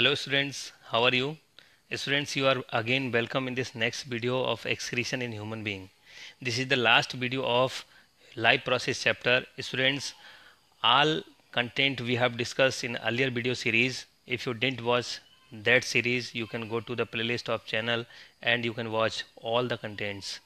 Hello students, how are you? Eh, students, you are again welcome in this next video of excretion in human being. This is the last video of life process chapter. Eh, students, all content we have discussed in earlier video series. If you didn't watch that series, you can go to the playlist of channel and you can watch all the contents.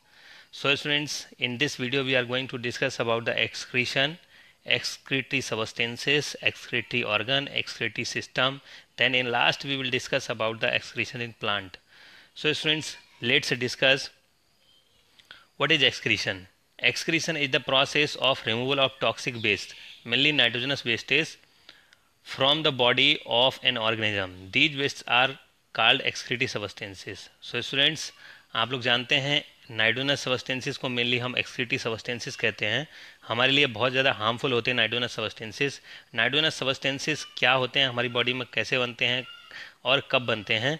So eh, students, in this video we are going to discuss about the excretion excretory substances, excretory organ, excretory system then in last we will discuss about the excretion in plant so students let's discuss what is excretion excretion is the process of removal of toxic waste mainly nitrogenous wastes from the body of an organism these wastes are called excretory substances so students आप लोग जानते हैं नाइडोनस सबस्टेंसिस को mainly हम excretory सबस्टेंसिस कहते हैं हमारे लिए बहुत ज़्यादा हार्मफुल होते हैं नाइडोनस सबस्टेंसिस नाइडोनस सबस्टेंसिस क्या होते हैं हमारी बॉडी में कैसे बनते हैं और कब बनते हैं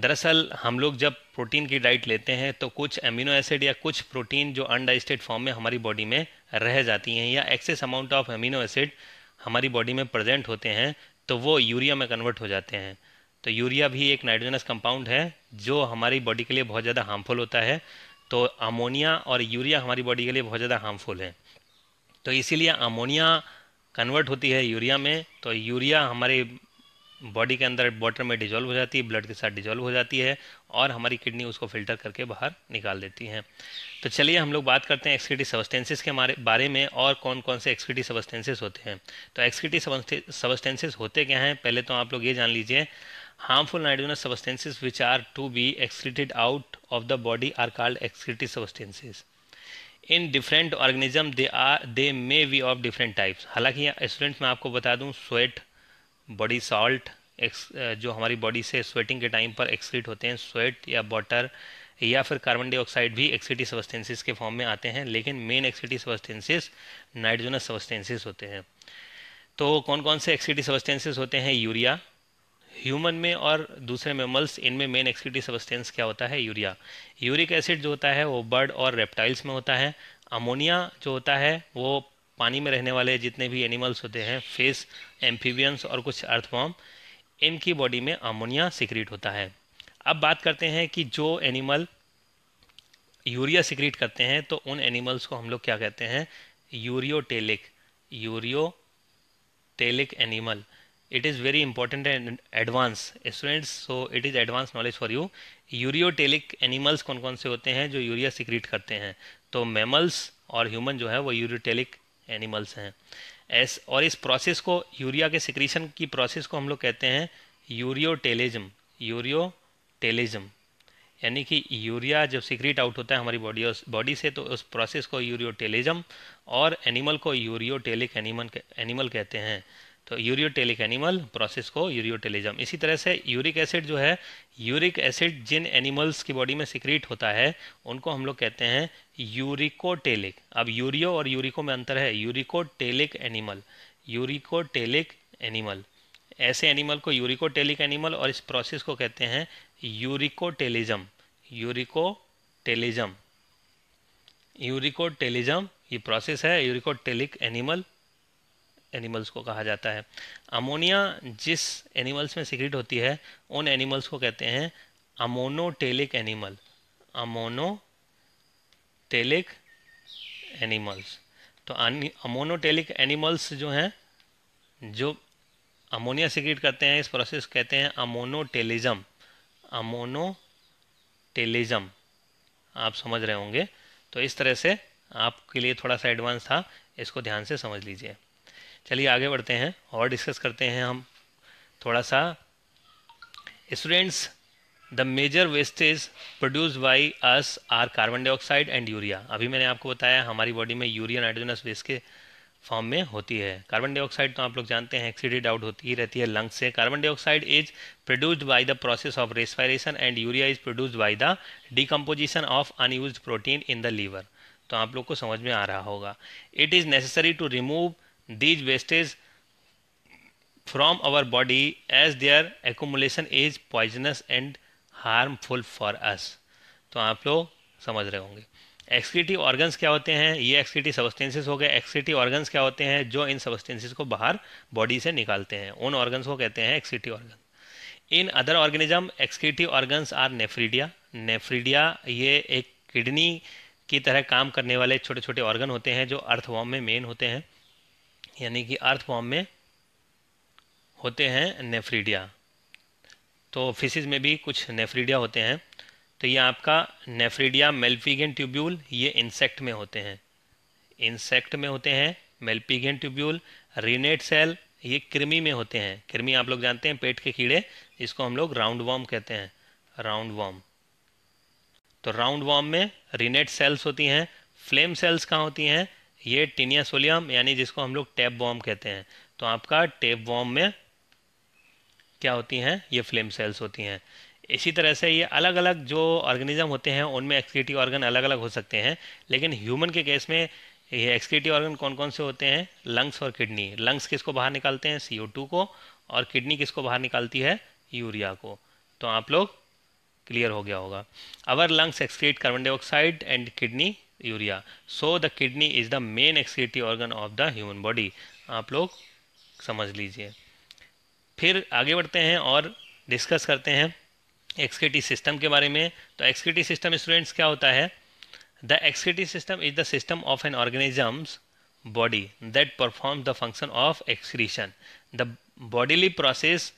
दरअसल हम लोग जब प्रोटीन की डाइट लेते हैं तो कुछ एमिनो एसिड या कुछ प्रोटीन जो अनडाइस्टेड फॉर्म में हमारी बॉडी में रह जाती हैं या excess amount of amino acid हमारी बॉडी में प्रेजेंट होते हैं तो वो यूरिया में कन्वर्ट हो जाते हैं तो यूरिया भी एक नाइट्रोजनस कंपाउंड है जो हमारी बॉडी के लिए बहुत ज़्यादा हार्मफुल होता है तो अमोनिया और यूरिया हमारी बॉडी के लिए बहुत ज़्यादा हार्मफुल है तो इसीलिए अमोनिया कन्वर्ट होती है यूरिया में तो यूरिया हमारे बॉडी के अंदर वाटर में डिजोल्व हो जाती है ब्लड के साथ डिजोल्व हो जाती है और हमारी किडनी उसको फिल्टर करके बाहर निकाल देती है तो चलिए हम लोग बात करते हैं एक्सक्रीटिव सबस्टेंसेस के हमारे बारे में और कौन कौन से एक्सक्रीटिव सबस्टेंसेज होते हैं तो एक्सक्रीटिव सबस्टेंसेज होते क्या हैं पहले तो आप लोग ये जान लीजिए harmful nitrogenous substances which are to be excreted out of the body are called excretory substances in different organism they are they may be of different types हालांकि स्टूडेंट मैं आपको बता दूँ स्वेट बॉडी सॉल्ट जो हमारी body से sweating के time पर एक्सक्रीट होते हैं स्वेट या वाटर या फिर कार्बन डाइऑक्साइड भी एक्सिटी सबस्टेंसेस के फॉर्म में आते हैं लेकिन main excretory substances nitrogenous substances होते हैं तो कौन कौन से एक्सिटी सबस्टेंसेस होते हैं यूरिया ह्यूमन में और दूसरे मेमल्स इनमें मेन एक्सक्रीटिव सबस्टेंस क्या होता है यूरिया यूरिक एसिड जो होता है वो बर्ड और रेप्टाइल्स में होता है अमोनिया जो होता है वो पानी में रहने वाले जितने भी एनिमल्स होते हैं फिश एम्फीबियंस और कुछ अर्थफॉर्म इनकी बॉडी में अमोनिया सिक्रीट होता है अब बात करते हैं कि जो एनिमल यूरिया सिक्रीट करते हैं तो उन एनिमल्स को हम लोग क्या कहते हैं ureotelic ureotelic animal it is very important and advanced students so it is advance knowledge for you ureotelic animals कौन कौन से होते हैं जो यूरिया सिक्रीट करते हैं तो मेमल्स और ह्यूमन जो है वो यूरियोटेलिक एनिमल्स हैं एस और इस प्रोसेस को यूरिया के सिक्रीशन की प्रोसेस को हम लोग कहते हैं यूरियोटेलिज्म यूरियोटेलिज्म यानी कि यूरिया जब सिक्रीट आउट होता है हमारी बॉडी बॉडी से तो उस प्रोसेस को यूरियोटेलिज्म और एनिमल को यूरियोटेलिक एनिमल एनिमल कहते हैं तो यूरियोटेलिक एनिमल प्रोसेस को यूरियोटेलिज्म इसी तरह से यूरिक एसिड जो है यूरिक एसिड जिन एनिमल्स की बॉडी में सिक्रीट होता है उनको हम लोग कहते हैं यूरिकोटेलिक अब यूरियो और यूरिको में अंतर है यूरिकोटेलिक एनिमल यूरिकोटेलिक एनिमल ऐसे एनिमल को यूरिकोटेलिक एनिमल और इस प्रोसेस को कहते हैं यूरिकोटेलिज्म यूरिकोटेलिज्म यूरिकोटेलिज्म ये प्रोसेस है यूरिकोटेलिक एनिमल एनिमल्स को कहा जाता है अमोनिया जिस एनिमल्स में सिक्रेट होती है उन एनिमल्स को कहते हैं अमोनोटेलिक एनिमल अमोनोटेलिक एनिमल्स तो अमोनोटेलिक एनिमल्स जो हैं जो अमोनिया सिक्रेट करते हैं इस प्रोसेस कहते हैं अमोनोटेलिज्म अमोनोटेलिज्म आप समझ रहे होंगे तो इस तरह से आपके लिए थोड़ा सा एडवांस था इसको ध्यान से समझ लीजिए चलिए आगे बढ़ते हैं और डिस्कस करते हैं हम थोड़ा सा students the major wastage produce by us are carbon dioxide and urea अभी मैंने आपको बताया हमारी बॉडी में यूरिया नाइट्रोजनस वेस्ट के फॉर्म में होती है कार्बन डाइऑक्साइड तो आप लोग जानते हैं एक्सीडेड आउट होती ही रहती है लंग्स से carbon dioxide is produced by the process of respiration and urea is produced by the decomposition of unused protein in the liver तो आप लोग को समझ में आ रहा होगा it is necessary to remove these wastage from our body as their accumulation is poisonous and harmful for us तो आप लोग समझ रहे होंगे एक्सक्रीटिव ऑर्गन्स क्या होते हैं ये एक्सक्रीटिव सबस्टेंसेस हो गए एक्सक्रीटिव ऑर्गन्स क्या होते हैं जो इन सबस्टेंसेस को बाहर बॉडी से निकालते हैं उन ऑर्गन्स को कहते हैं excretive organ in other organism excretive organs are nephridia nephridia ये एक किडनी की तरह काम करने वाले छोटे छोटे ऑर्गन होते हैं जो अर्थवॉम में मेन होते हैं यानी कि अर्थ फॉर्म में होते हैं नेफ्रीडिया तो फिशेज में भी कुछ नेफ्रीडिया होते हैं तो ये आपका नेफ्रीडिया मेल्पिगन ट्यूब्यूल ये इंसेक्ट में होते हैं इंसेक्ट में होते हैं मेल्पिगन ट्यूब्यूल रीनेट सेल ये कृमि में होते हैं कृमि आप लोग जानते हैं पेट के कीड़े इसको हम लोग राउंड वॉम कहते हैं राउंड वॉम तो राउंड वॉम में रीनेट सेल्स होती हैं फ्लेम सेल्स कहाँ होती हैं ये टिनिया सोलियम यानी जिसको हम लोग टेप वॉम कहते हैं तो आपका टेप वॉम में क्या होती हैं ये फ्लेम सेल्स होती हैं इसी तरह से ये अलग अलग जो ऑर्गेनिज्म होते हैं उनमें एक्सक्रीटिव ऑर्गन अलग अलग हो सकते हैं लेकिन ह्यूमन के केस में ये एक्सक्रीटिव ऑर्गन कौन कौन से होते हैं लंग्स और किडनी लंग्स किसको बाहर निकालते हैं सी को और किडनी किसको बाहर निकालती है यूरिया को तो आप लोग क्लियर हो गया होगा our lungs excrete carbon dioxide and kidney urea so the kidney is the main excretive organ of the human body आप लोग समझ लीजिए फिर आगे बढ़ते हैं और डिस्कस करते हैं एक्सक्रिटी सिस्टम के बारे में तो एक्सक्रिटी सिस्टम स्टूडेंट्स क्या होता है the excretory system is the system of an organism's body that perform the function of excretion the bodily process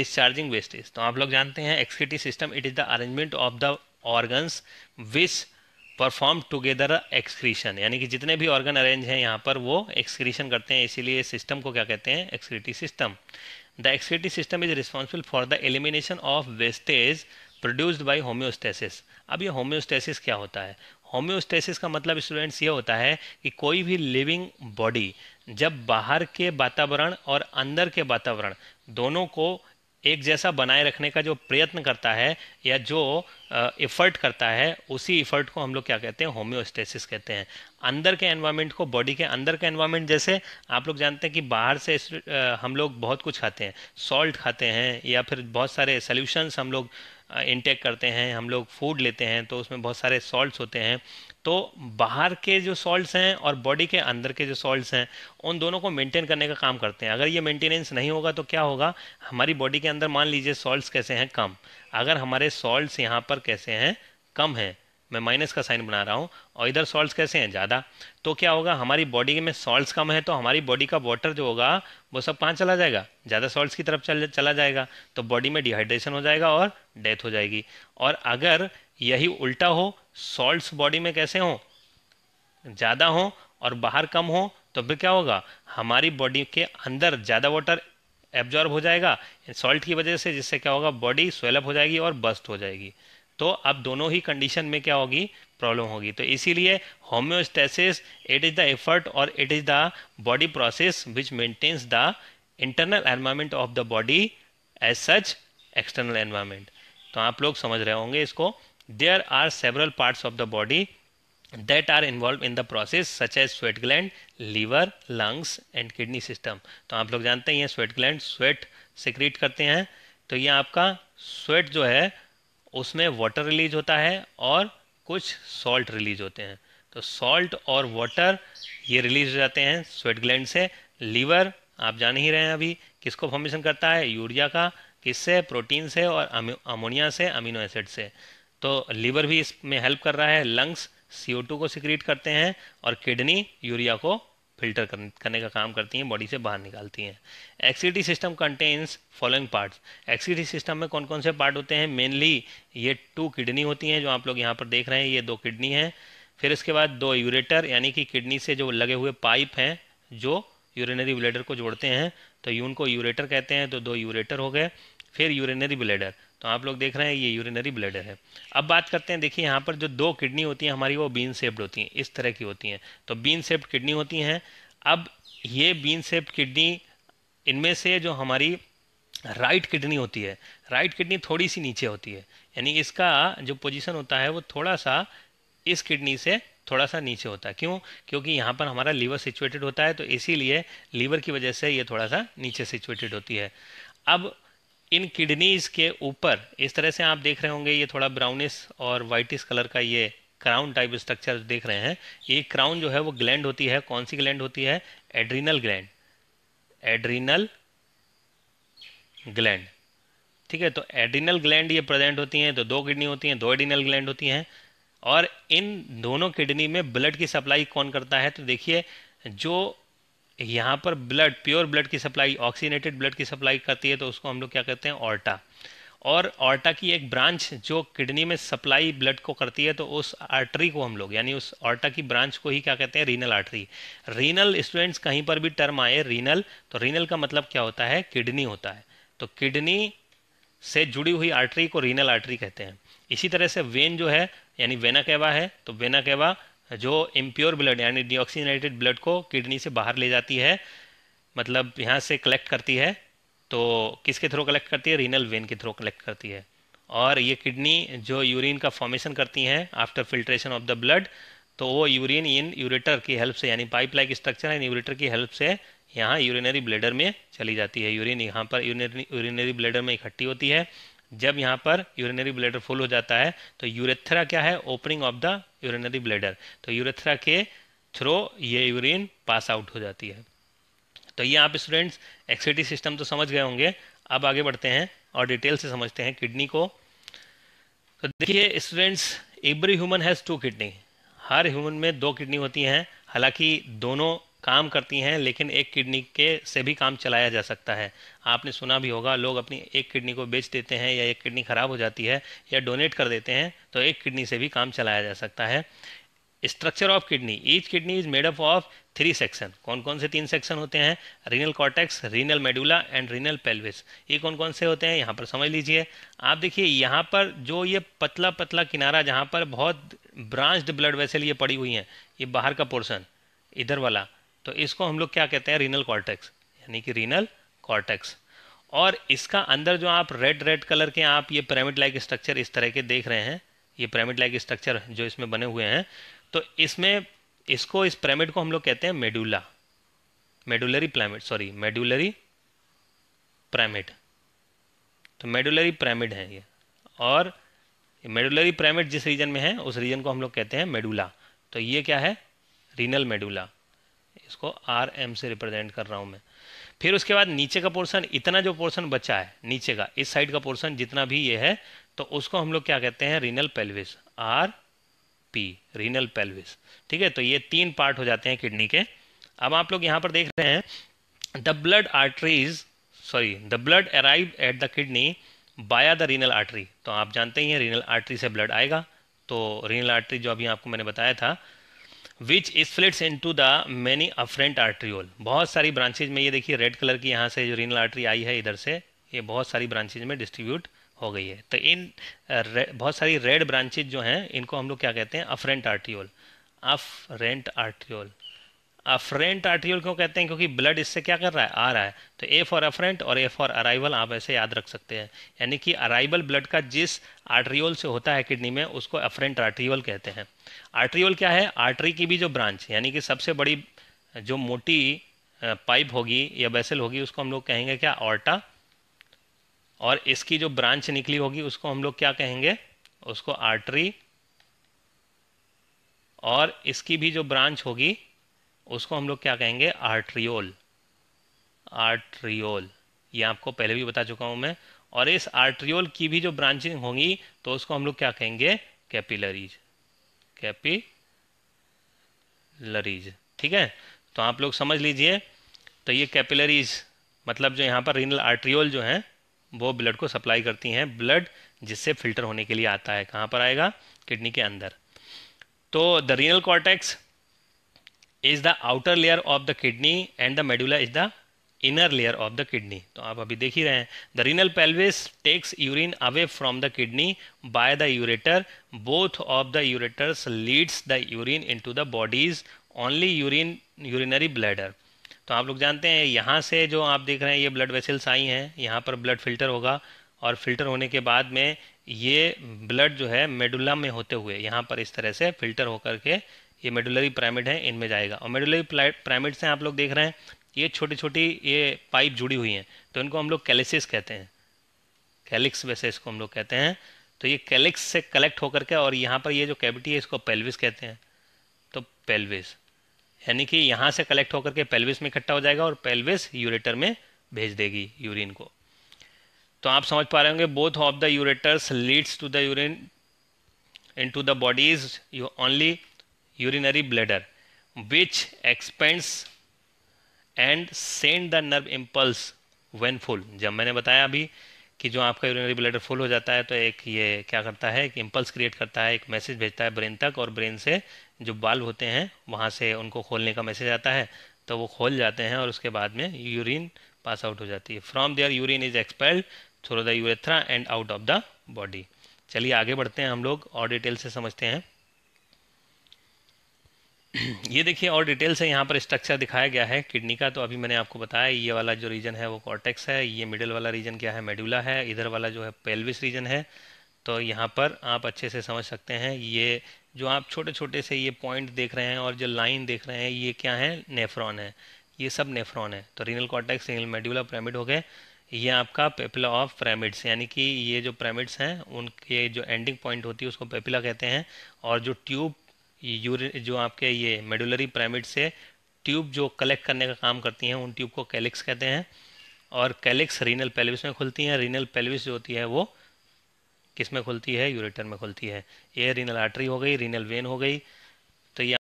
discharging wastage तो आप लोग जानते हैं excretory system it is the arrangement of the organs which perform together excretion यानी कि जितने भी organ arrange हैं यहाँ पर वो एक्सक्रीशन करते हैं इसीलिए सिस्टम को क्या कहते हैं excretory system the excretory system is responsible for the elimination of wastage produced by homeostasis अब ये होम्योस्टेसिस क्या होता है होम्योस्टेसिस का मतलब स्टूडेंट्स ये होता है कि कोई भी लिविंग बॉडी जब बाहर के वातावरण और अंदर के वातावरण दोनों को एक जैसा बनाए रखने का जो प्रयत्न करता है या जो इफ़र्ट करता है उसी इफ़र्ट को हम लोग क्या कहते हैं होम्योस्टेसिस कहते हैं अंदर के एनवायरनमेंट को बॉडी के अंदर के एनवायरनमेंट जैसे आप लोग जानते हैं कि बाहर से हम लोग बहुत कुछ खाते हैं सॉल्ट खाते हैं या फिर बहुत सारे सोल्यूशंस हम लोग इंटेक करते हैं हम लोग फूड लेते हैं तो उसमें बहुत सारे सॉल्ट्स होते हैं तो बाहर के जो सॉल्ट्स हैं और बॉडी के अंदर के जो सॉल्ट्स हैं उन दोनों को मेंटेन करने का काम करते हैं अगर ये मेंटेनेंस नहीं होगा तो क्या होगा हमारी बॉडी के अंदर मान लीजिए सॉल्ट्स कैसे हैं कम अगर हमारे सॉल्ट्स यहाँ पर कैसे हैं कम हैं मैं माइनस का साइन बना रहा हूँ और इधर सॉल्ट्स कैसे हैं ज़्यादा तो क्या होगा हमारी बॉडी में सॉल्ट्स कम है तो हमारी बॉडी का वाटर जो होगा वो सब कहाँ चला जाएगा ज़्यादा सॉल्ट्स की तरफ चल चला जाएगा तो बॉडी में डिहाइड्रेशन हो जाएगा और डेथ हो जाएगी और अगर यही उल्टा हो सॉल्ट्स बॉडी में कैसे हो ज़्यादा हो और बाहर कम हो तो फिर क्या होगा हमारी बॉडी के अंदर ज़्यादा वाटर एब्जॉर्ब हो जाएगा सॉल्ट की वजह से जिससे क्या होगा बॉडी स्वेलअप हो जाएगी और बस्ट हो जाएगी तो अब दोनों ही कंडीशन में क्या होगी प्रॉब्लम होगी तो इसीलिए homeostasis it is the effort और it is the body process which maintains the internal environment of the body as such external environment तो आप लोग समझ रहे होंगे इसको there are several part of the body that are involve in the process such as sweat gland liver lungs and kidney system तो आप लोग जानते हैं स्वेट ग्लैंड स्वेट सिक्रीट करते हैं तो ये आपका स्वेट जो है उसमें वाटर रिलीज होता है और कुछ सॉल्ट रिलीज होते हैं तो सॉल्ट और वाटर ये रिलीज हो जाते हैं स्वेट ग्लैंड से लीवर आप जान ही रहे हैं अभी किसको फॉर्मेशन करता है यूरिया का किससे प्रोटीन से और अमोनिया से अमीनो एसिड से तो लीवर भी इसमें हेल्प कर रहा है लंग्स टू को सिक्रीट करते हैं और किडनी यूरिया को फिल्टर करने का काम करती हैं बॉडी से बाहर निकालती हैं excretory system contains following parts excretory system में कौन कौन से पार्ट होते हैं मेनली ये टू किडनी होती हैं जो आप लोग यहाँ पर देख रहे हैं ये दो किडनी हैं फिर इसके बाद दो यूरेटर यानी कि किडनी से जो लगे हुए पाइप हैं जो यूरिनरी ब्लेडर को जोड़ते हैं तो यून को यूरेटर कहते हैं तो दो यूरेटर हो गए फिर यूरिनरी ब्लेडर तो आप लोग देख रहे हैं ये यूरिनरी ब्लेडर है अब बात करते हैं देखिए यहाँ पर जो दो किडनी होती हैं हमारी वो बीन सेप्ड होती हैं इस तरह की होती हैं तो बीन सेप्ड किडनी होती हैं अब ये बीन सेप्ड किडनी इनमें से जो हमारी राइट किडनी होती है राइट किडनी थोड़ी सी नीचे होती है यानी इसका जो पोजिशन होता है वो थोड़ा सा इस किडनी से थोड़ा सा नीचे होता है क्यों क्योंकि यहाँ पर हमारा लीवर सिचुएटेड होता है तो इसीलिए लीवर की वजह से ये थोड़ा सा नीचे सिचुएटेड होती है अब इन किडनीज के ऊपर इस तरह से आप देख रहे होंगे ये थोड़ा ब्राउनिश और वाइटिस कलर का ये क्राउन टाइप स्ट्रक्चर देख रहे हैं ये क्राउन जो है वो ग्लैंड होती है कौन सी ग्लैंड होती है एड्रीनल ग्लैंड एड्रीनल ग्लैंड ठीक है तो एड्रीनल ग्लैंड ये प्रेजेंट होती हैं तो दो किडनी होती हैं दो एड्रीनल ग्लैंड होती हैं और इन दोनों किडनी में ब्लड की सप्लाई कौन करता है तो देखिए जो यहाँ पर ब्लड प्योर ब्लड की सप्लाई ऑक्सीनेटेड ब्लड की सप्लाई करती है तो उसको हम लोग क्या कहते हैं ऑर्टा और ऑर्टा की एक ब्रांच जो किडनी में सप्लाई ब्लड को करती है तो उस आर्टरी को हम लोग यानी उस ऑर्टा की ब्रांच को ही क्या कहते हैं रीनल आर्टरी रीनल स्टूडेंट्स कहीं पर भी टर्म आए रीनल तो रीनल का मतलब क्या होता है किडनी होता है तो किडनी से जुड़ी हुई आर्टरी को रीनल आर्टरी कहते हैं इसी तरह से वेन जो है यानी वेना कहवा है तो वेना कहवा जो इम्प्योर ब्लड यानी डिऑक्सीजनेटेड ब्लड को किडनी से बाहर ले जाती है मतलब यहाँ से कलेक्ट करती है तो किसके थ्रू कलेक्ट करती है रीनल वेन के थ्रू कलेक्ट करती है और ये किडनी जो यूरिन का फॉर्मेशन करती हैं after filtration of the blood तो वो यूरिन इन यूरेटर की हेल्प से यानी पाइप लाइक स्ट्रक्चर है यूरेटर की हेल्प से यहाँ यूरिनरी ब्लेडर में चली जाती है यूरिन यहाँ पर यूरिनरी यूरिनरी ब्लेडर में इकट्ठी होती है जब यहाँ पर यूरिनरी ब्लेडर फुल हो जाता है तो यूरेथ्रा क्या है opening of the urinary bladder तो यूरेथ्रा के थ्रो ये यूरिन पास आउट हो जाती है तो ये आप स्टूडेंट्स एक्सिटी सिस्टम तो समझ गए होंगे अब आगे बढ़ते हैं और डिटेल से समझते हैं किडनी को तो देखिए students every human has two kidney हर ह्यूमन में दो किडनी होती हैं हालांकि दोनों काम करती हैं लेकिन एक किडनी के से भी काम चलाया जा सकता है आपने सुना भी होगा लोग अपनी एक किडनी को बेच देते हैं या एक किडनी ख़राब हो जाती है या डोनेट कर देते हैं तो एक किडनी से भी काम चलाया जा सकता है structure of kidney each kidney is made up of three section कौन कौन से तीन सेक्शन होते हैं renal cortex renal medulla and renal pelvis ये कौन कौन से होते हैं यहाँ पर समझ लीजिए आप देखिए यहाँ पर जो ये पतला पतला किनारा जहाँ पर बहुत ब्रांच्ड ब्लड वेसल ये पड़ी हुई हैं ये बाहर का पोर्शन इधर वाला तो इसको हम लोग क्या कहते हैं रीनल कॉर्टेक्स यानी कि रीनल कॉर्टेक्स और इसका अंदर जो आप रेड रेड कलर के आप ये पिरामिड लाइक स्ट्रक्चर इस तरह के देख रहे हैं ये पिरामिड लाइक स्ट्रक्चर जो इसमें बने हुए हैं तो इसमें इसको इस पिरामिड को हम लोग कहते हैं medulla medullary pyramid sorry medullary pyramid तो मेडुलरी पिरामिड है ये और मेडुलरी पिरामिड जिस रीजन में है उस रीजन को हम लोग कहते हैं मेडुला तो ये क्या है रीनल मेडुला इसको आर एम से रिप्रेजेंट कर रहा हूँ मैं फिर उसके बाद नीचे का पोर्शन इतना जो पोर्शन बचा है नीचे का इस साइड का पोर्शन जितना भी ये है तो उसको हम लोग क्या कहते हैं renal pelvis R P renal pelvis ठीक है तो ये तीन पार्ट हो जाते हैं किडनी के अब आप लोग यहाँ पर देख रहे हैं the blood arteries sorry the blood arrive at the kidney via the renal artery तो आप जानते ही हैं रीनल आर्टरी से ब्लड आएगा तो रीनल आर्टरी जो अभी आपको मैंने बताया था which splits into the many afferent arteriole बहुत सारी ब्रांचेज में ये देखिए रेड कलर की यहाँ से जो रीनल आर्ट्री आई है इधर से ये बहुत सारी ब्रांचेज में डिस्ट्रीब्यूट हो गई है तो इन बहुत सारी रेड ब्रांचेज जो हैं इनको हम लोग क्या कहते हैं afferent arteriole afferent arteriole afferent arterial क्यों कहते हैं क्योंकि ब्लड इससे क्या कर रहा है आ रहा है तो ए फॉर अफरेंट और ए फॉर अराइवल आप ऐसे याद रख सकते हैं यानी कि अराइवल ब्लड का जिस आर्ट्रियोल से होता है किडनी में उसको अफरेंट आर्ट्रियोल कहते हैं आर्ट्रियोल क्या है आर्टरी की भी जो ब्रांच यानी कि सबसे बड़ी जो मोटी पाइप होगी या बेसल होगी उसको हम लोग कहेंगे क्या ऑर्टा और इसकी जो ब्रांच निकली होगी उसको हम लोग क्या कहेंगे उसको आर्टरी और इसकी भी जो ब्रांच होगी उसको हम लोग क्या कहेंगे आर्ट्रियोल आर्ट्रियोल ये आपको पहले भी बता चुका हूँ मैं और इस आर्ट्रियोल की भी जो ब्रांचिंग होंगी तो उसको हम लोग क्या कहेंगे कैपिलरीज कैपिलरीज ठीक है तो आप लोग समझ लीजिए तो ये कैपिलरीज मतलब जो यहाँ पर रीनल आर्ट्रियोल जो हैं वो ब्लड को सप्लाई करती हैं ब्लड जिससे फिल्टर होने के लिए आता है कहाँ पर आएगा किडनी के अंदर तो the renal cortex is the outer layer of the kidney and the medulla is the inner layer of the kidney तो आप अभी देख ही रहे हैं the renal pelvis takes urine away from the kidney by the ureter both of the ureters leads the urine into the body's only urine urinary bladder तो आप लोग जानते हैं यहाँ से जो आप देख रहे हैं ये ब्लड वेसल्स आई हैं यहाँ पर ब्लड फिल्टर होगा और फिल्टर होने के बाद में ये ब्लड जो है मेडुला में होते हुए यहाँ पर इस तरह से फिल्टर होकर के ये मेडुलरी पैरामिड है इनमें जाएगा और मेडुलरी पैरामिड से आप लोग देख रहे हैं ये छोटी छोटी ये पाइप जुड़ी हुई हैं तो इनको हम लोग कैलिसिस कहते हैं कैलिक्स वैसे इसको हम लोग कहते हैं तो ये कैलिक्स से कलेक्ट होकर के और यहाँ पर ये जो कैविटी है इसको पेल्विस कहते हैं तो पेल्विस यानी कि यहाँ से कलेक्ट होकर के पेल्विस में इकट्ठा हो जाएगा और पेल्विस यूरेटर में भेज देगी यूरिन को तो आप समझ पा रहे होंगे both of the ureters leads to the urine into the body's you only urinary bladder which expands and send the nerve impulse when full जब मैंने बताया अभी कि जो आपका यूरिनरी ब्लेडर फुल हो जाता है तो एक ये क्या करता है एक इम्पल्स क्रिएट करता है एक मैसेज भेजता है ब्रेन तक और ब्रेन से जो बाल्व होते हैं वहाँ से उनको खोलने का मैसेज आता है तो वो खोल जाते हैं और उसके बाद में यूरिन पास आउट हो जाती है from there urine is expelled through the urethra and out of the body चलिए आगे बढ़ते हैं हम लोग और डिटेल से समझते हैं ये देखिए और डिटेल्स है यहाँ पर स्ट्रक्चर दिखाया गया है किडनी का तो अभी मैंने आपको बताया ये वाला जो रीजन है वो कॉर्टेक्स है ये मिडिल वाला रीजन क्या है मेडुला है इधर वाला जो है पेल्विस रीजन है तो यहाँ पर आप अच्छे से समझ सकते हैं ये जो आप छोटे छोटे से ये पॉइंट देख रहे हैं और जो लाइन देख रहे हैं ये क्या है नेफ्रॉन है ये सब नेफ्रॉन है तो renal cortex renal medulla pyramid हो गए ये आपका पेपिला ऑफ पिरामिड्स यानी कि ये जो पिरामिड्स हैं उनके जो एंडिंग पॉइंट होती है उसको पेपिला कहते हैं और जो ट्यूब यूरिन जो आपके ये मेडुलरी प्राइमेट से ट्यूब जो कलेक्ट करने का काम करती हैं उन ट्यूब को कैलिक्स कहते हैं और कैलिक्स रीनल पेलविस में खुलती हैं रीनल पेलविस जो होती है वो किस में खुलती है यूरेटर में खुलती है ये रीनल आर्टरी हो गई रीनल वेन हो गई तो ये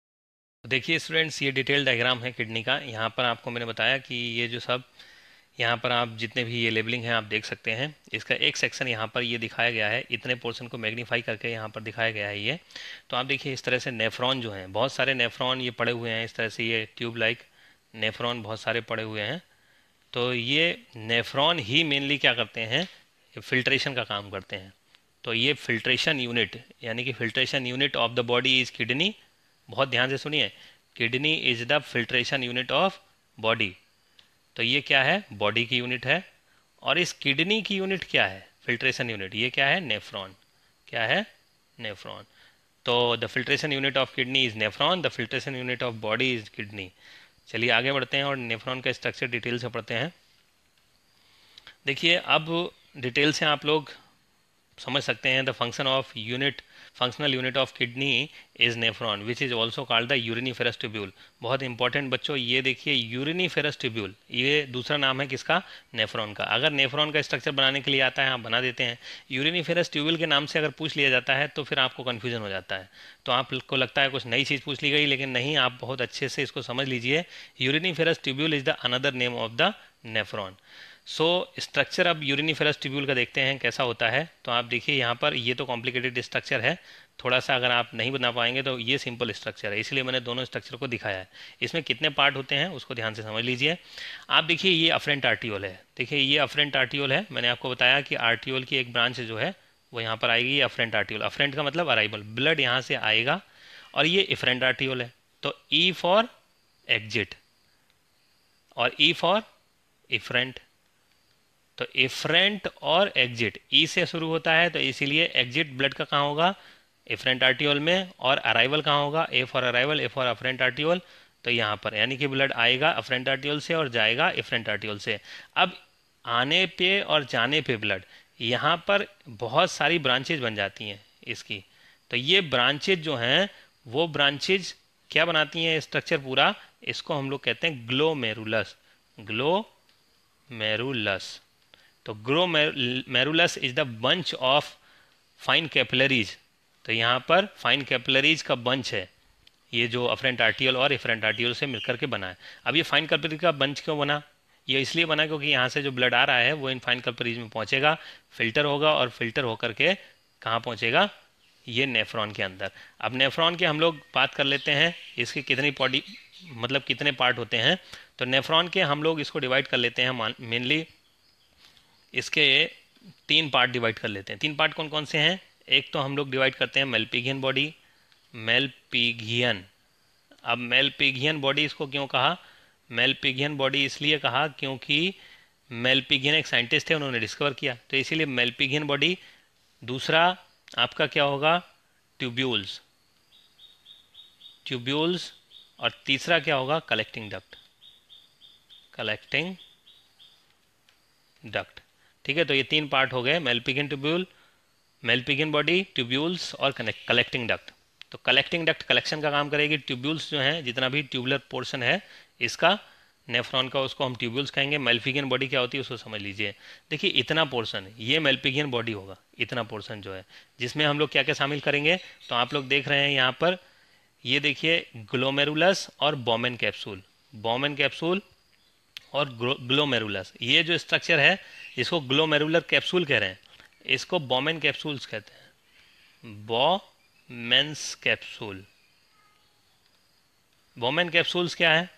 देखिए स्टूडेंट्स ये डिटेल डायग्राम है किडनी का यहाँ पर आपको मैंने बताया कि ये जो सब यहाँ पर आप जितने भी ये लेबलिंग है आप देख सकते हैं इसका एक सेक्शन यहाँ पर ये दिखाया गया है इतने पोर्शन को मैग्नीफाई करके यहाँ पर दिखाया गया है ये तो आप देखिए इस तरह से नेफ्रॉन जो हैं बहुत सारे नेफ्रॉन ये पड़े हुए हैं इस तरह से ये ट्यूब लाइक नेफ्रॉन बहुत सारे पड़े हुए हैं तो ये नेफ्रॉन ही मेनली क्या करते हैं फिल्ट्रेशन का काम करते हैं तो ये फिल्ट्रेशन यूनिट यानी कि filtration unit of the body is kidney बहुत ध्यान से सुनिए kidney is the filtration unit of body तो ये क्या है बॉडी की यूनिट है और इस किडनी की यूनिट क्या है फिल्ट्रेशन यूनिट ये क्या है नेफ्रॉन क्या है नेफ्रॉन तो the filtration unit of kidney is nephron the filtration unit of body is kidney चलिए आगे बढ़ते हैं और नेफ्रॉन का स्ट्रक्चर डिटेल से पढ़ते हैं देखिए अब डिटेल से आप लोग समझ सकते हैं the function of unit functional unit of kidney is nephron which is also called the यूरिनी फेरेस्टिब्यूल बहुत इंपॉर्टेंट बच्चों ये देखिए यूरिनी फेरेस्टिब्यूल ये दूसरा नाम है किसका नेफ्रॉन का अगर नेफ्रॉन का स्ट्रक्चर बनाने के लिए आता है आप बना देते हैं यूरिनी फेरेस्टिब्यूल के नाम से अगर पूछ लिया जाता है तो फिर आपको कन्फ्यूजन हो जाता है तो आपको लगता है कुछ नई चीज़ पूछ ली गई लेकिन नहीं आप बहुत अच्छे से इसको समझ लीजिए यूरिनी tubule is the another name of the nephron so structure अब यूरिनीफेरस ट्यूब्यूल का देखते हैं कैसा होता है तो आप देखिए यहाँ पर ये तो कॉम्प्लिकेटेड स्ट्रक्चर है थोड़ा सा अगर आप नहीं बना पाएंगे तो ये सिंपल स्ट्रक्चर है इसलिए मैंने दोनों स्ट्रक्चर को दिखाया है इसमें कितने पार्ट होते हैं उसको ध्यान से समझ लीजिए आप देखिए ये अफ्रेंट आर्टियोल है देखिए ये अफ्रेंट आर्टियोल है मैंने आपको बताया कि आर्टियोल की एक ब्रांच जो है वो यहाँ पर आएगी ये अफ्रेंट आर्टियोल अफ्रेंट का मतलब अराइवल ब्लड यहाँ से आएगा और ये इफ्रेंट आर्टियोल है तो ई फॉर एग्जिट और ई फॉर इफ्रेंट तो एफ्रेंट और एग्जिट ई e से शुरू होता है तो इसीलिए एग्जिट ब्लड का कहाँ होगा एफ्रेंट आर्टियोल में और अराइवल कहाँ होगा A for arrival A for afferent arteriole तो यहाँ पर यानी कि ब्लड आएगा अफ्रेंट आर्टियोल से और जाएगा एफ्रेंट आर्टियोल से अब आने पे और जाने पे ब्लड यहाँ पर बहुत सारी ब्रांचेज बन जाती हैं इसकी तो ये ब्रांचेज जो हैं वो ब्रांचेज क्या बनाती हैं स्ट्रक्चर पूरा इसको हम लोग कहते हैं ग्लो मेरुलस ग्लो मेरुलस तो glomerulus is the bunch of fine capillaries तो यहाँ पर फाइन कैपिलरीज का बंच है ये जो अफरेंट आर्टियल और इफरेंट आर्टियल से मिलकर के बना है अब ये फाइन कैपिलरी का बंच क्यों बना ये इसलिए बना क्योंकि यहाँ से जो ब्लड आ रहा है वो इन फाइन कैपिलरीज में पहुँचेगा फिल्टर होगा और फिल्टर होकर के कहाँ पहुँचेगा ये नेफ्रॉन के अंदर अब नेफ्रॉन के हम लोग बात कर लेते हैं इसके कितनी बॉडी मतलब कितने पार्ट होते हैं तो नेफ्रॉन के हम लोग इसको डिवाइड कर लेते हैं मेनली इसके तीन पार्ट डिवाइड कर लेते हैं तीन पार्ट कौन कौन से हैं एक तो हम लोग डिवाइड करते हैं मेलपिघियन बॉडी मेलपिघियन अब मेलपिघियन बॉडी इसको क्यों कहा मेलपिघियन बॉडी इसलिए कहा क्योंकि मेलपिघियन एक साइंटिस्ट थे उन्होंने डिस्कवर किया तो इसीलिए मेलपिघियन बॉडी दूसरा आपका क्या होगा ट्यूब्यूल्स ट्यूब्यूल्स और तीसरा क्या होगा कलेक्टिंग डक्ट कलेक्टिंग डक्ट ठीक है तो ये तीन पार्ट हो गए Malpighian tubule Malpighian body tubules और कलेक्टिंग डक्ट तो कलेक्टिंग डक्ट कलेक्शन का काम करेगी ट्यूब्यूल्स जो हैं जितना भी ट्यूबुलर पोर्शन है इसका नेफ्रॉन का उसको हम ट्यूब्यूल्स कहेंगे मेल्फिगियन बॉडी क्या होती है उसको समझ लीजिए देखिए इतना पोर्शन ये मेल्फिगियन बॉडी होगा इतना पोर्शन जो है जिसमें हम लोग क्या क्या शामिल करेंगे तो आप लोग देख रहे हैं यहाँ पर ये देखिए ग्लोमेरुलस और बॉमेन कैप्सूल बॉमेन कैप्सूल और ग्लोमेरुलस ये जो स्ट्रक्चर है इसको ग्लोमेरुलर कैप्सूल कह रहे हैं इसको बॉमेन कैप्सूल्स कहते हैं बॉमेंस कैप्सूल बॉमेन कैप्सूल्स क्या है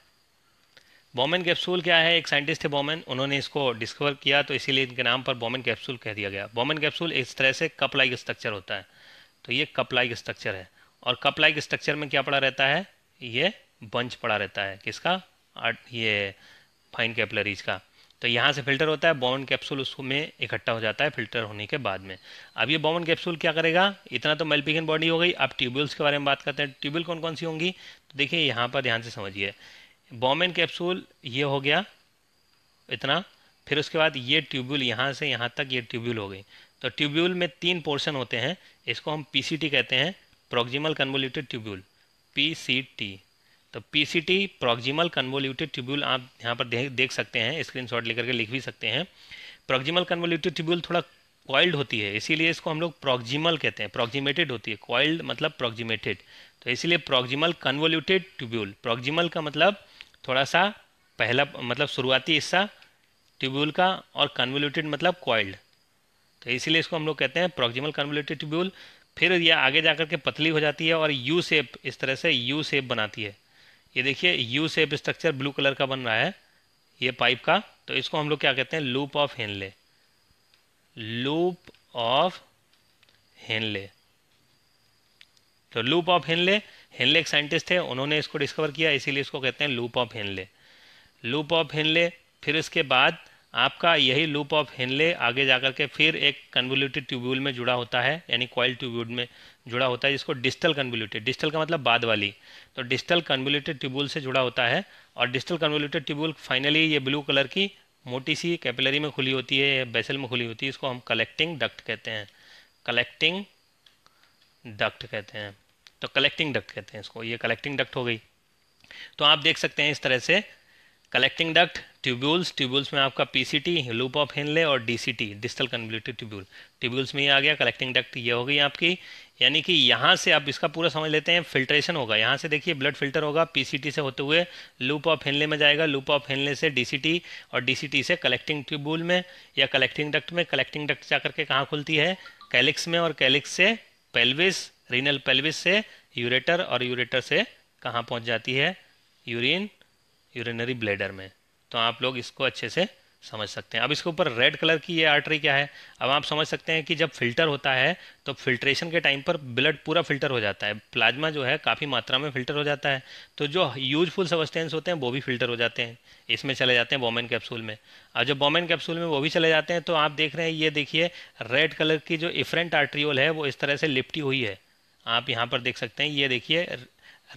बॉमेन कैप्सूल क्या है एक साइंटिस्ट है बॉमेन उन्होंने इसको डिस्कवर किया तो इसीलिए इनके नाम पर बॉमेन कैप्सूल कह दिया गया बॉमेन कैप्सूल इस तरह से कप लाइक स्ट्रक्चर होता है तो ये कप लाइक स्ट्रक्चर है और कप लाइक स्ट्रक्चर में क्या पड़ा रहता है ये बंच पड़ा रहता है किसका ये फाइन कैपलरीज का तो यहाँ से फिल्टर होता है बॉमन कैप्सूल उसमें इकट्ठा हो जाता है फिल्टर होने के बाद में अब ये बॉमन कैप्सूल क्या करेगा इतना तो मेल्पिकन बॉडी हो गई अब ट्यूबवेल्स के बारे में बात करते हैं ट्यूबल कौन कौन सी होंगी तो देखिए यहाँ पर ध्यान से समझिए बॉमन कैप्सूल ये हो गया इतना फिर उसके बाद ये ट्यूब्यूल यहाँ से यहाँ तक ये ट्यूब्यूल हो गई तो ट्यूब्यूल में तीन पोर्शन होते हैं इसको हम पी कहते हैं प्रोक्जिमल कन्वोल्यूटेड ट्यूब्यूल पी तो P C T proximal convoluted tubule आप यहाँ पर देख देख सकते हैं स्क्रीन शॉट लेकर के लिख भी सकते हैं प्रोक्जिमल कन्वोल्यूटेड ट्यूब्यूल थोड़ा कॉइल्ड होती है इसीलिए इसको हम लोग प्रोक्जिमल कहते हैं प्रोक्जिमेटेड होती है कॉइल्ड मतलब प्रोक्जिमेटेड तो इसीलिए प्रोक्जिमल कन्वोल्यूटेड ट्यूब्यूल प्रोक्जिमल का मतलब थोड़ा सा पहला मतलब शुरुआती हिस्सा ट्यूब्यूल का और कन्वोल्यूटेड मतलब कॉइल्ड तो इसीलिए इसको हम लोग कहते हैं प्रोक्जिमल कन्वोल्यूटेड ट्यूब्यूल फिर यह आगे जाकर के पतली हो जाती है और यू शेप इस तरह से यू शेप बनाती है ये देखिए U shape structure blue colour का बन रहा है ये पाइप का तो इसको हम लोग क्या कहते हैं loop of Henle loop of Henle तो लूप ऑफ हेनले हेनले एक साइंटिस्ट थे उन्होंने इसको डिस्कवर किया इसीलिए इसको कहते हैं loop of Henle loop of Henle फिर इसके बाद आपका यही लूप ऑफ हेनले आगे जाकर के फिर एक कन्वोल्यूटेड ट्यूब्यूल में जुड़ा होता है यानी कॉयल ट्यूब्यूल में जुड़ा होता है जिसको डिस्टल कन्वोल्यूटेड डिस्टल का मतलब बाद वाली तो डिस्टल कन्वोल्यूटेड ट्यूबुल से जुड़ा होता है और डिस्टल कन्वोल्यूटेड ट्यूबुल फाइनली ये ब्लू कलर की मोटी सी कैपिलरी में खुली होती है या बेसल में खुली होती है इसको हम कलेक्टिंग डक्ट कहते हैं कलेक्टिंग डक्ट कहते हैं तो कलेक्टिंग डक्ट कहते हैं इसको ये कलेक्टिंग डक्ट हो गई तो आप देख सकते हैं इस तरह से कलेक्टिंग डक्ट ट्यूब्यूल्स ट्यूब्यूल्स में आपका टी लूप ऑफ हेनले और D C T distal convoluted tubule tubules में ये आ गया कलेक्टिंग डक्ट ये हो गई आपकी यानी कि यहाँ से आप इसका पूरा समझ लेते हैं फिल्ट्रेशन होगा यहाँ से देखिए ब्लड फिल्टर होगा पीसीटी से होते हुए लूप ऑफ हेनले में जाएगा लूप ऑफ हेनले से डीसीटी और डीसीटी से कलेक्टिंग ट्यूबूल में या कलेक्टिंग डक्ट में कलेक्टिंग डक्ट जा करके कहाँ खुलती है कैलिक्स में और कैलिक्स से पेल्विस रीनल पेल्विस से यूरेटर और यूरेटर से कहाँ पहुँच जाती है यूरिन यूरिनरी ब्लेडर में तो आप लोग इसको अच्छे से समझ सकते हैं अब इसके ऊपर रेड कलर की ये आर्टरी क्या है अब आप समझ सकते हैं कि जब फिल्टर होता है तो फिल्ट्रेशन के टाइम पर ब्लड पूरा फिल्टर हो जाता है प्लाज्मा जो है काफ़ी मात्रा में फिल्टर हो जाता है तो जो यूजफुल सबस्टेंस होते हैं वो भी फिल्टर हो जाते हैं इसमें चले जाते हैं बॉमेन कैप्सूल में और जब बॉमेन कैप्सूल में वो भी चले जाते हैं तो आप देख रहे हैं ये देखिए रेड कलर की जो इफरेंट आर्ट्रियोल है वो इस तरह से लिपटी हुई है आप यहाँ पर देख सकते हैं ये देखिए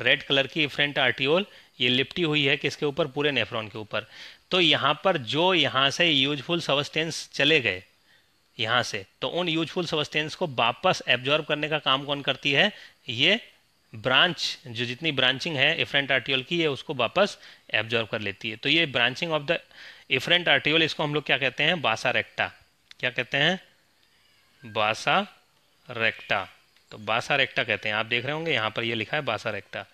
रेड कलर की इफरेंट आर्टियोल ये लिपटी हुई है किसके ऊपर पूरे नेफ्रॉन के ऊपर तो यहाँ पर जो यहाँ से यूजफुल सबस्टेंस चले गए यहाँ से तो उन यूजफुल सबस्टेंस को वापस एब्जॉर्ब करने का काम कौन करती है ये ब्रांच जो जितनी ब्रांचिंग है इफरेंट आर्टियोल की ये उसको वापस एब्जॉर्ब कर लेती है तो ये branching of the efferent arteriole इसको हम लोग क्या कहते हैं बासा रेक्टा क्या कहते हैं बासा रेक्टा तो बासा रेक्टा कहते हैं आप देख रहे होंगे यहाँ पर ये लिखा है बासा रेक्टा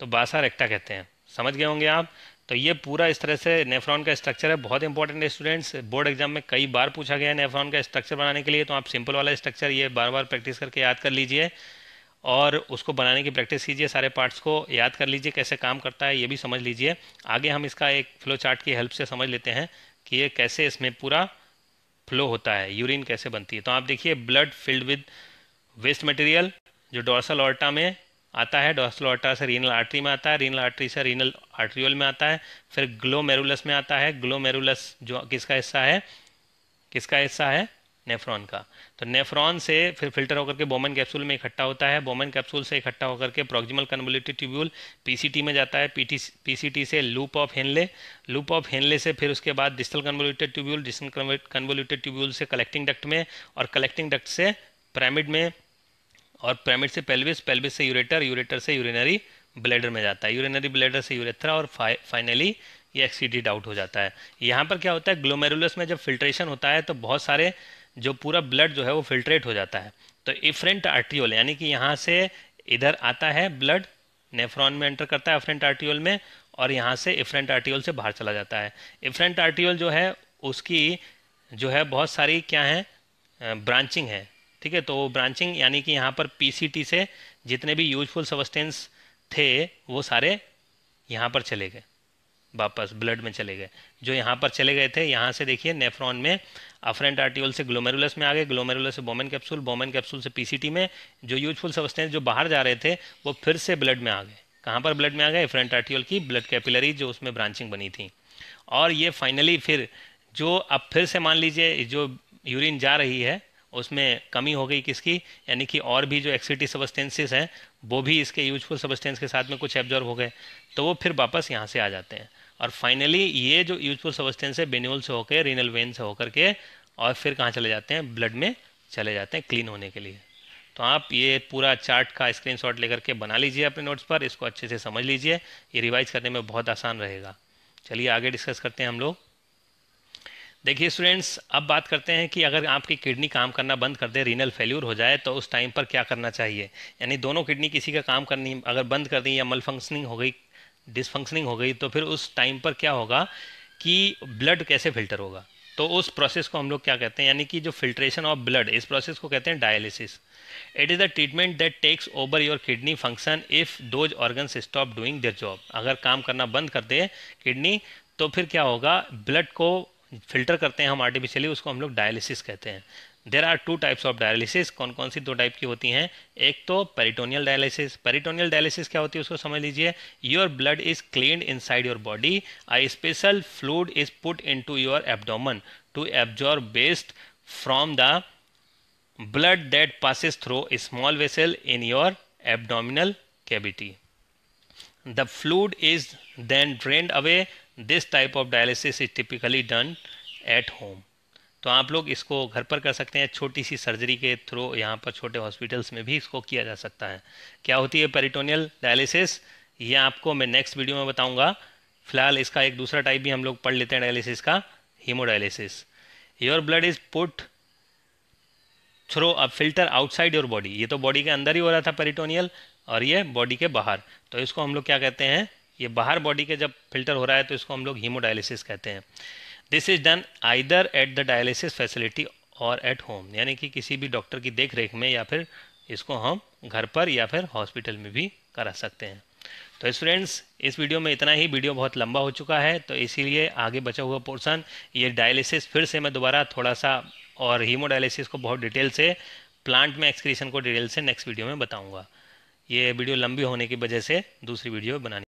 तो बासा रेक्टा कहते हैं समझ गए होंगे आप तो ये पूरा इस तरह से नेफ्रॉन का स्ट्रक्चर है बहुत इंपॉर्टेंट है स्टूडेंट्स बोर्ड एग्जाम में कई बार पूछा गया है नेफ्रॉन का स्ट्रक्चर बनाने के लिए तो आप सिंपल वाला स्ट्रक्चर ये बार बार प्रैक्टिस करके याद कर लीजिए और उसको बनाने की प्रैक्टिस कीजिए सारे पार्ट्स को याद कर लीजिए कैसे काम करता है ये भी समझ लीजिए आगे हम इसका एक फ्लो चार्ट की हेल्प से समझ लेते हैं कि ये कैसे इसमें पूरा फ्लो होता है यूरिन कैसे बनती है तो आप देखिए blood filled with waste material जो डोर्सल ऑल्टा में आता है डोस्लोटा से रीनल आर्टरी में आता है रीनल आर्टरी से रीनल आर्ट्रियोल में आता है फिर ग्लोमेरुलस में आता है ग्लोमेरुलस जो किसका हिस्सा है किसका हिस्सा है नेफ्रॉन का तो नेफ्रॉन से फिर फिल्टर होकर के बोमन कैप्सूल में इकट्ठा होता है बोमन कैप्सूल से इकट्ठा होकर के प्रोक्जिमल कन्वोल्यूटिव ट्यूब्यूल पीसीटी में जाता है पीटी पीसीटी से loop of Henle loop of Henle से फिर उसके बाद distal convoluted tubule distal convoluted tubule से कलेक्टिंग डक्ट में और कलेक्टिंग डक्ट से पैरामिड में और पेमिट से पेल्विस पेल्विस से यूरेटर यूरेटर से यूरिनरी ब्लेडर में जाता है यूरिनरी ब्लेडर से यूरेथ्रा और फाइनली ये एक्सीडेंट आउट हो जाता है यहाँ पर क्या होता है ग्लोमेरुलस में जब फिल्ट्रेशन होता है तो बहुत सारे जो पूरा ब्लड जो है वो फिल्ट्रेट हो जाता है तो इफ्रेंट आर्टियोल यानी कि यहाँ से इधर आता है ब्लड नेफ्रॉन में एंटर करता है अफ्रेंट आर्टियोल में और यहाँ से इफ्रेंट आर्टियोल से बाहर चला जाता है इफ्रेंट आर्टियोल जो है उसकी जो है बहुत सारी क्या है ब्रांचिंग है ठीक है तो ब्रांचिंग यानी कि यहाँ पर पीसीटी से जितने भी यूजफुल सबस्टेंस थे वो सारे यहाँ पर चले गए वापस ब्लड में चले गए जो यहाँ पर चले गए थे यहाँ से देखिए नेफ्रॉन में अफ्रेंट आर्टियोल से ग्लोमेरुलस में आ गए ग्लोमेरुलस से बोमेन कैप्सूल बोमेन कैप्सूल से पीसीटी में जो यूजफुल सबस्टेंस जो बाहर जा रहे थे वो फिर से ब्लड में आ गए कहाँ पर ब्लड में आ गए फ्रेंट आर्टियोल की ब्लड कैपिलरी जो उसमें ब्रांचिंग बनी थी और ये फाइनली फिर जो अब फिर से मान लीजिए जो यूरिन जा रही है उसमें कमी हो गई किसकी यानी कि और भी जो एक्सिटी सबस्टेंसेस हैं वो भी इसके यूजफुल सबस्टेंस के साथ में कुछ एब्जॉर्व हो गए तो वो फिर वापस यहाँ से आ जाते हैं और फाइनली ये जो यूजफुल सबस्टेंस है बेन्यूल से होकर रीनल वेन से होकर के और फिर कहाँ चले जाते हैं ब्लड में चले जाते हैं क्लीन होने के लिए तो आप ये पूरा चार्ट का शॉट लेकर के बना लीजिए अपने नोट्स पर इसको अच्छे से समझ लीजिए ये रिवाइज करने में बहुत आसान रहेगा चलिए आगे डिस्कस करते हैं हम लोग देखिए स्टूडेंट्स अब बात करते हैं कि अगर आपकी किडनी काम करना बंद कर दे रीनल फेल्यूर हो जाए तो उस टाइम पर क्या करना चाहिए यानी दोनों किडनी किसी का काम करनी अगर बंद कर दी या मल फंक्शनिंग हो गई डिसफंक्शनिंग हो गई तो फिर उस टाइम पर क्या होगा कि ब्लड कैसे फिल्टर होगा तो उस प्रोसेस को हम लोग क्या कहते हैं यानी कि जो फिल्ट्रेशन ऑफ ब्लड इस प्रोसेस को कहते हैं dialysis it is the treatment that takes over your kidney function if those organs stop doing their job अगर काम करना बंद कर दे किडनी तो फिर क्या होगा ब्लड को फिल्टर करते हैं हम आर्टिफिशियली उसको हम लोग डायलिसिस कहते हैं there are two types of dialysis कौन कौन सी दो टाइप की होती हैं एक तो पेरिटोनियल डायलिसिस पेरिटोनियल डायलिसिस क्या होती है उसको समझ लीजिए your blood is clean inside your body a special fluid is put into your abdomen to absorb waste from the blood that passes a small vessel in your abdominal cavity the fluid is then drain away this type of dialysis is typically done at home तो आप लोग इसको घर पर कर सकते हैं छोटी सी सर्जरी के थ्रू यहाँ पर छोटे हॉस्पिटल्स में भी इसको किया जा सकता है क्या होती है पेरिटोनियल डायलिसिस ये आपको मैं नेक्स्ट वीडियो में बताऊँगा फिलहाल इसका एक दूसरा टाइप भी हम लोग पढ़ लेते हैं डायलिसिस का haemodialysis your blood is put through a filter outside your body ये तो बॉडी के अंदर ही हो रहा था पेरिटोनियल और ये बॉडी के बाहर तो इसको हम लोग क्या कहते हैं ये बाहर बॉडी के जब फिल्टर हो रहा है तो इसको हम लोग हीमोडायलिसिस कहते हैं this is done either at the dialysis facility or at home यानी कि किसी भी डॉक्टर की देख रेख में या फिर इसको हम घर पर या फिर हॉस्पिटल में भी करा सकते हैं तो फ्रेंड्स इस वीडियो में इतना ही वीडियो बहुत लंबा हो चुका है तो इसीलिए आगे बचा हुआ पोर्सन ये डायलिसिस फिर से मैं दोबारा थोड़ा सा और हीमोडायलिसिस को बहुत डिटेल से प्लांट में एक्सक्रीशन को डिटेल से नेक्स्ट वीडियो में बताऊंगा ये वीडियो लंबी होने की वजह से दूसरी वीडियो बनानी